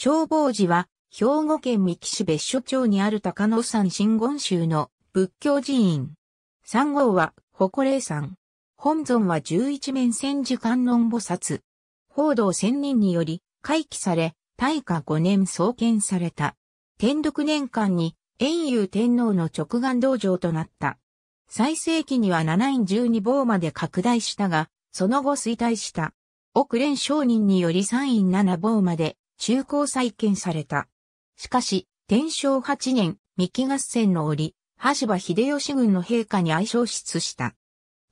消防寺は、兵庫県三木市別所町にある高野山真言宗の仏教寺院。三号は、誇霊山。本尊は十一面千字観音菩薩。報道千人により、回帰され、大化五年創建された。天禄年間に、遠遊天皇の直眼道場となった。最盛期には七院十二坊まで拡大したが、その後衰退した。奥連商人により三院七坊まで中高再建された。しかし、天正8年、三木合戦の折、羽柴秀吉軍の陛下に愛称出した。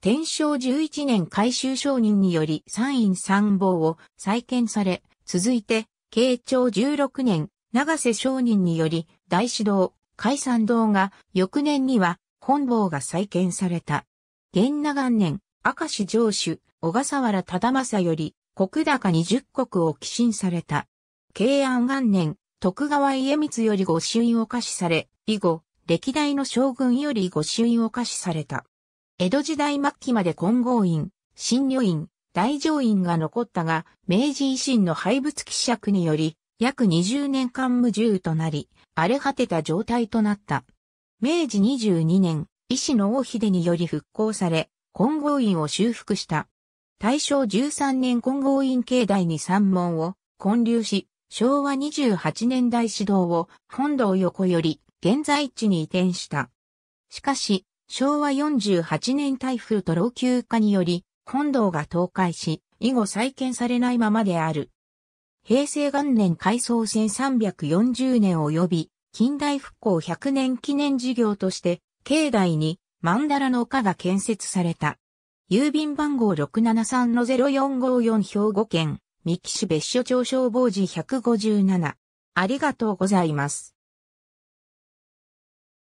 天正11年改修承認により三院三謀を再建され、続いて、慶長16年、長瀬承認により、大師堂、解散堂が、翌年には、本坊が再建された。元長年、明石城主、小笠原忠政より、国高20国を寄進された。慶安元年、徳川家光より御朱印を貸しされ、以後、歴代の将軍より御朱印を貸しされた。江戸時代末期まで金剛院、新女院、大乗院が残ったが、明治維新の廃仏希釈により、約20年間無住となり、荒れ果てた状態となった。明治22年、医師の王秀により復興され、金剛院を修復した。大正13年金剛院境内に山門を建立し、昭和28年代市道を本堂横より現在地に移転した。しかし、昭和48年台風と老朽化により、本堂が倒壊し、以後再建されないままである。平成元年改装1340年及び、近代復興100年記念事業として、境内に曼荼羅の丘が建設された。郵便番号673-0454兵庫県、三木市別所町消防時157。ありがとうございます。